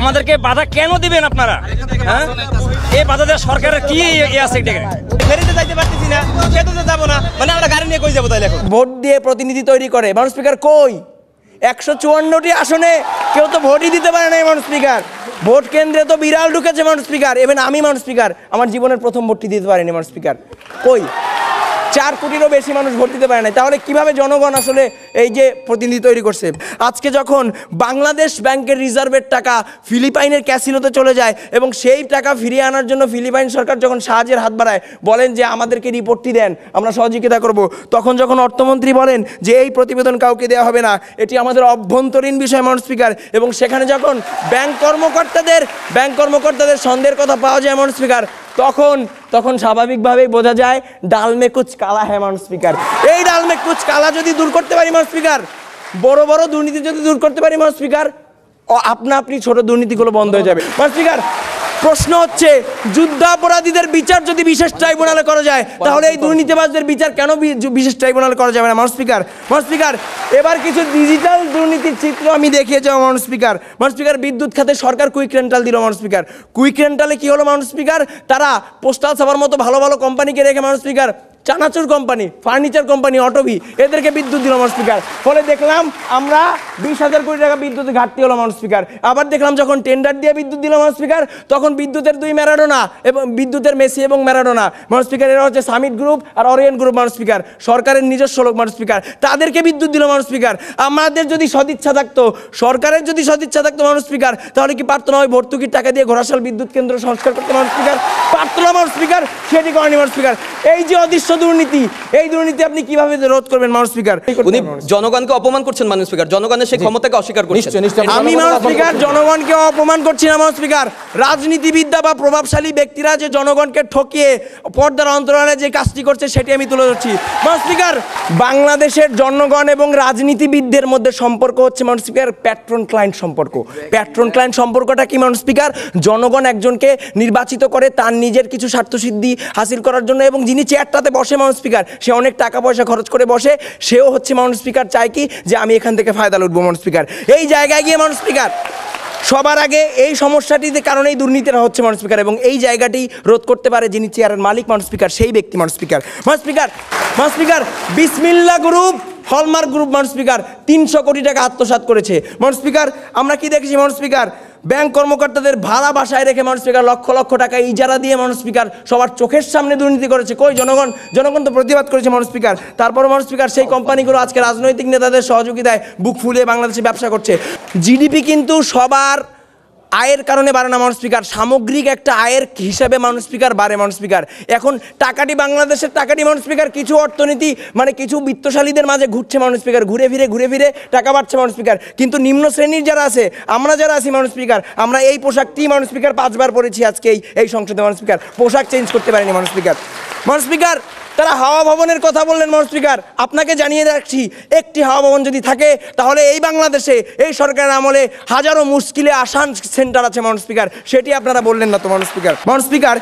আমাদেরকে বাধা কেন দিবেন আপনারা হ্যাঁ? এই বাধা দেওয়া সরকারের কি আছে না সেতুতে যাবো না মানে আমরা গাড়ি নিয়ে কই যাবো তাহলে এখন ভোট দিয়ে প্রতিনিধি তৈরি করে মানুষ স্পিকার কই একশো চুয়ান্নটি আসনে কেউ তো ভোটই দিতে পারে না মানুষ স্পিকার ভোট কেন্দ্রে তো বিড়াল ঢুকেছে মানুষ স্পিকার এভেন আমি মানুষ স্পিকার আমার জীবনের প্রথম ভোটটি দিতে পারেনি মানুষ স্পিকার কই চার কোটিরও বেশি মানুষ ভোট দিতে পারে না তাহলে কিভাবে জনগণ আসলে এই যে প্রতিনিধি তৈরি করছে আজকে যখন বাংলাদেশ ব্যাংকের রিজার্ভের টাকা ফিলিপাইনের ক্যাসিনোতে চলে যায় এবং সেই টাকা ফিরিয়ে আনার জন্য ফিলিপাইন সরকার যখন সাহায্যের হাত বাড়ায় বলেন যে আমাদেরকে রিপোর্টটি দেন আমরা সহযোগিতা করব তখন যখন অর্থমন্ত্রী বলেন যে এই প্রতিবেদন কাউকে দেওয়া হবে না এটি আমাদের অভ্যন্তরীণ বিষয় মানুষ স্পিকার এবং সেখানে যখন ব্যাংক কর্মকর্তাদের ব্যাংক কর্মকর্তাদের সন্দেহের কথা পাওয়া যায় মানুষ স্পিকার তখন তখন স্বাভাবিকভাবেই বোঝা যায় ডালমে কুচ কালা হ্যাঁ মানুষ স্পিকার এই ডালমে কুচ কালা যদি দূর করতে পারি মানুষ স্পিকার বড় বড় দুর্নীতি যদি দূর করতে পারি মানুষ স্পিকার আপনা আপনি ছোট দুর্নীতিগুলো বন্ধ হয়ে যাবে মানুষ স্পিকার প্রশ্ন হচ্ছে যুদ্ধাপরাধীদের বিচার যদি বিশেষ ট্রাইব্যুনালে করা যায় তাহলে এই দুর্নীতিবাজদের বিচার কেন বিশেষ ট্রাইব্যুনালে করা যাবে না মানুষ স্পিকার মানুষ স্পিকার এবার কিছু ডিজিটাল দুর্নীতির চিত্র আমি দেখিয়ে যাবো মানুষ স্পিকার মানুষ স্পিকার বিদ্যুৎ খাতে সরকার কুইক রেন্টাল দিল মানুষ স্পিকার কুইক রেন্টালে কী হলো মানুষ স্পিকার তারা পোস্টাল সবার মতো ভালো ভালো কোম্পানিকে রেখে মানুষ স্পিকার চানাচুর কোম্পানি ফার্নিচার কোম্পানি অটোভি এদেরকে বিদ্যুৎ দিল আমার স্পিকার ফলে দেখলাম আমরা বিশ হাজার কোটি টাকা বিদ্যুতের ঘাটতি হলো আমার স্পিকার আবার দেখলাম যখন টেন্ডার দিয়ে বিদ্যুৎ দিল আমার স্পিকার তখন বিদ্যুতের দুই ম্যারাডোনা এবং বিদ্যুতের মেসি এবং ম্যারাডোনা মানুষ স্পিকার এরা হচ্ছে সামিট গ্রুপ আর অরিয়েন্ট গ্রুপ মানুষ স্পিকার সরকারের নিজস্ব লোক মানুষ স্পিকার তাদেরকে বিদ্যুৎ দিল মানুষ স্পিকার আমাদের যদি সদিচ্ছা থাকতো সরকারের যদি সদিচ্ছা থাকতো মানুষ স্পিকার তাহলে কি পারতো না ওই ভর্তুকির টাকা দিয়ে ঘোরাশাল বিদ্যুৎ কেন্দ্র সংস্কার করতে মানুষ স্পিকার পারতো না মানুষ স্পিকার সেটি করেনি মানুষ স্পিকার এই যে অদৃশ্য দুর্নীতি এই দুর্নীতি আপনি কিভাবে রোধ করবেন মানুষ স্পিকার উনি জনগণকে অপমান করছেন মানুষ স্পিকার জনগণের সেই ক্ষমতাকে অস্বীকার করছেন আমি মানুষ স্পিকার জনগণকে অপমান করছি না মানুষ স্পিকার রাজনীতিবিদ্যা বা প্রভাবশালী ব্যক্তিরা যে জনগণকে ঠকিয়ে পর্দার অন্তরালে যে কাজটি করছে সেটি আমি তুলে ধরছি মানুষ স্পিকার বাংলাদেশের জনগণ এবং রাজনীতিবিদদের মধ্যে সম্পর্ক হচ্ছে মানুষ স্পিকার প্যাট্রন ক্লায়েন্ট সম্পর্ক প্যাট্রন ক্লায়েন্ট সম্পর্কটা কি মানুষ স্পিকার জনগণ একজনকে নির্বাচিত করে তার নিজের কিছু স্বার্থসিদ্ধি হাসিল করার জন্য এবং যিনি চেয়ারটাতে বসে মাউন্ট স্পিকার সে অনেক টাকা পয়সা খরচ করে বসে সেও হচ্ছে মাউন্ট স্পিকার চায় কি যে আমি এখান থেকে ফায়দা লুটবো মাউন্ট স্পিকার এই জায়গায় গিয়ে মাউন্ট স্পিকার সবার আগে এই সমস্যাটিতে কারণেই দুর্নীতিরা হচ্ছে মাউন্ট স্পিকার এবং এই জায়গাটি রোধ করতে পারে যিনি চেয়ারের মালিক মাউন্ট স্পিকার সেই ব্যক্তি মাউন্ট স্পিকার মাউন্ট স্পিকার মাউন্ট speaker Bismillah group Hallmark group মাউন্ট স্পিকার তিনশো কোটি টাকা আত্মসাত করেছে মাউন্ট স্পিকার আমরা কি দেখেছি মাউন্ট স্পিকার ব্যাংক কর্মকর্তাদের ভাড়া বাসায় রেখে মানুষ স্পিকার লক্ষ লক্ষ টাকা ইজারা দিয়ে মানুষ স্পিকার সবার চোখের সামনে দুর্নীতি করেছে কই জনগণ জনগণ তো প্রতিবাদ করেছে মানুষ স্পিকার তারপর মানুষ স্পিকার সেই কোম্পানিগুলো আজকে রাজনৈতিক নেতাদের সহযোগিতায় বুক ফুলিয়ে বাংলাদেশে ব্যবসা করছে জিডিপি কিন্তু সবার আয়ের কারণে বাড়ে না মাউন্ট স্পিকার সামগ্রিক একটা আয়ের হিসাবে মাউন্ট স্পিকার বাড়ে মাউন্ট স্পিকার এখন টাকাটি বাংলাদেশের টাকাটি মাউন্ট স্পিকার কিছু অর্থনীতি মানে কিছু বিত্তশালীদের মাঝে ঘুরছে মাউন্ট স্পিকার ঘুরে ফিরে ঘুরে ফিরে টাকা বাড়ছে মাউন্ট স্পিকার কিন্তু নিম্ন শ্রেণীর যারা আছে আমরা যারা আছি মাউন্ট স্পিকার আমরা এই পোশাকটি মাউন্ট স্পিকার পাঁচবার পরেছি আজকে এই সংসদে মাউন্ট স্পিকার পোশাক চেঞ্জ করতে পারিনি মাউন্ট স্পিকার মাউন্ট স্পিকার তারা হাওয়া ভবনের কথা বললেন মনস্পিকার আপনাকে জানিয়ে রাখছি একটি হাওয়া ভবন যদি থাকে তাহলে এই বাংলাদেশে এই সরকারের আমলে হাজারো মুশকিলে আসান সেন্টার আছে মনস্পিকার সেটি আপনারা বললেন না তো মনস্পিকার মনস্পিকার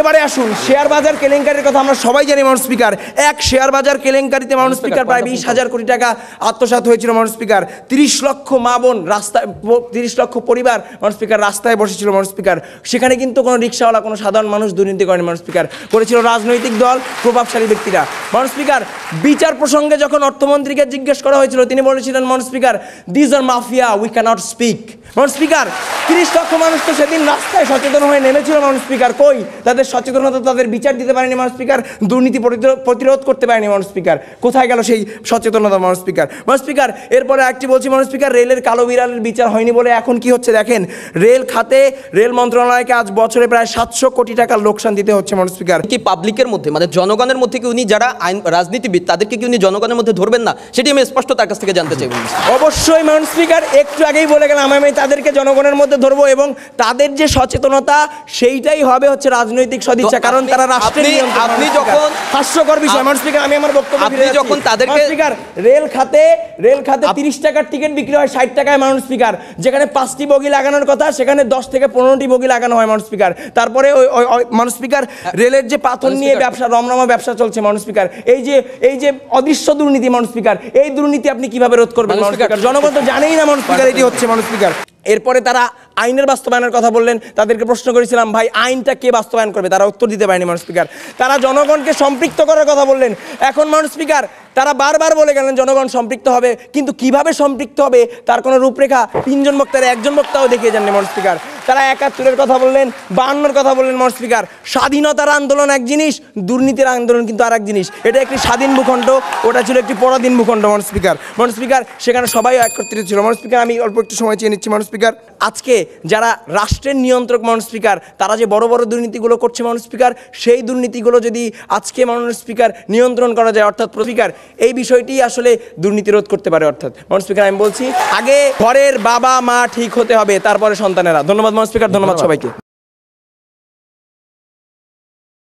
এবারে আসুন শেয়ার বাজার কেলেঙ্কারির কথা আমরা সবাই জানি মনস্পিকার এক শেয়ার বাজার কেলেঙ্কারিতে মনস্পিকার প্রায় বিশ হাজার কোটি টাকা আত্মসাত হয়েছিল মনস্পিকার তিরিশ লক্ষ মা বোন রাস্তায় তিরিশ লক্ষ পরিবার মনস্পিকার রাস্তায় বসেছিল মনস্পিকার সেখানে কিন্তু কোনো রিক্সাওয়ালা কোনো সাধারণ মানুষ দুর্নীতি করেনি মনস্পিকার করেছিল রাজনৈতিক দল প্রভাব প্রভাবশালী ব্যক্তিরা মহান স্পিকার বিচার প্রসঙ্গে যখন অর্থমন্ত্রীকে জিজ্ঞেস করা হয়েছিল তিনি বলেছিলেন মহান speaker these are mafia we can't speak মাউন্ট স্পিকার তিরিশ লক্ষ মানুষ তো সেদিন রাস্তায় সচেতন হয়ে নেমেছিল মাউন্ট স্পিকার কই তাদের সচেতনতা তাদের বিচার দিতে পারেনি মাউন্ট স্পিকার দুর্নীতি প্রতিরোধ করতে পারেনি মাউন্ট স্পিকার কোথায় গেল সেই সচেতনতা মাউন্ট স্পিকার মাউন্ট স্পিকার এরপরে একটি বলছি মাউন্ট স্পিকার রেলের কালো বিড়ালের বিচার হয়নি বলে এখন কি হচ্ছে দেখেন রেল খাতে রেল মন্ত্রণালয়কে আজ বছরে প্রায় সাতশো কোটি টাকার লোকসান দিতে হচ্ছে মাউন্ট স্পিকার কি পাবলিকের মধ্যে মানে জনগণের মধ্যে কি উনি যারা আইন রাজনীতিবিদ তাদেরকে কি উনি জনগণের মধ্যে ধরবেন না সেটি আমি স্পষ্ট তার কাছ থেকে জানতে চাই অবশ্যই মাউন্ট স্পিকার একটু আগেই বলে গেলাম আমি তাদেরকে জনগণের মধ্যে ধরবো এবং তাদের যে সচেতনতা সেইটাই হবে হচ্ছে রাজনৈতিক সদিচ্ছা কারণ তারা রাষ্ট্রের আপনি যখন হাস্যকর বিষয় আমার স্পিকার আমি আমার বক্তব্য আপনি যখন তাদেরকে স্পিকার রেল খাতে রেল খাতে তিরিশ টাকার টিকিট বিক্রি হয় ষাট টাকায় মানুষ স্পিকার যেখানে পাঁচটি বগি লাগানোর কথা সেখানে দশ থেকে পনেরোটি বগি লাগানো হয় মানুষ স্পিকার তারপরে ওই মানুষ স্পিকার রেলের যে পাথর নিয়ে ব্যবসা রমরমা ব্যবসা চলছে মানুষ স্পিকার এই যে এই যে অদৃশ্য দুর্নীতি মানুষ স্পিকার এই দুর্নীতি আপনি কিভাবে রোধ করবেন মাউন্ট স্পিকার জনগণ তো জানেই না মানুষ স্পিকার এটি হচ্ছে মানুষ স্পিকার এরপরে তারা আইনের বাস্তবায়নের কথা বললেন তাদেরকে প্রশ্ন করেছিলাম ভাই আইনটা কে বাস্তবায়ন করবে তারা উত্তর দিতে পারেনি মানুষ স্পিকার তারা জনগণকে সম্পৃক্ত করার কথা বললেন এখন মানুষ স্পিকার তারা বারবার বলে গেলেন জনগণ সম্পৃক্ত হবে কিন্তু কিভাবে সম্পৃক্ত হবে তার কোনো রূপরেখা তিনজন বক্তার একজন বক্তাও দেখিয়ে যাননি মানুষ স্পিকার তারা একাত্তরের কথা বললেন বান্নর কথা বললেন মানুষ স্পিকার স্বাধীনতার আন্দোলন এক জিনিস দুর্নীতির আন্দোলন কিন্তু আর এক জিনিস এটা একটি স্বাধীন ভূখণ্ড ওটা ছিল একটি পরাধীন ভূখণ্ড মানুষ স্পিকার মানুষ স্পিকার সেখানে সবাই একত্রিত ছিল মানুষ স্পিকার আমি অল্প একটু সময় চেয়ে নিচ্ছি মানুষ স্পিকার আজকে যারা রাষ্ট্রের নিয়ন্ত্রক মাউন্ট স্পিকার তারা যে বড় বড় দুর্নীতিগুলো করছে মাউন্ট স্পিকার সেই দুর্নীতিগুলো যদি আজকে মাউন্ট স্পিকার নিয়ন্ত্রণ করা যায় অর্থাৎ স্পিকার এই বিষয়টি আসলে দুর্নীতি রোধ করতে পারে অর্থাৎ মাউন্ট স্পিকার আমি বলছি আগে ঘরের বাবা মা ঠিক হতে হবে তারপরে সন্তানেরা ধন্যবাদ মাউন্ট স্পিকার ধন্যবাদ সবাইকে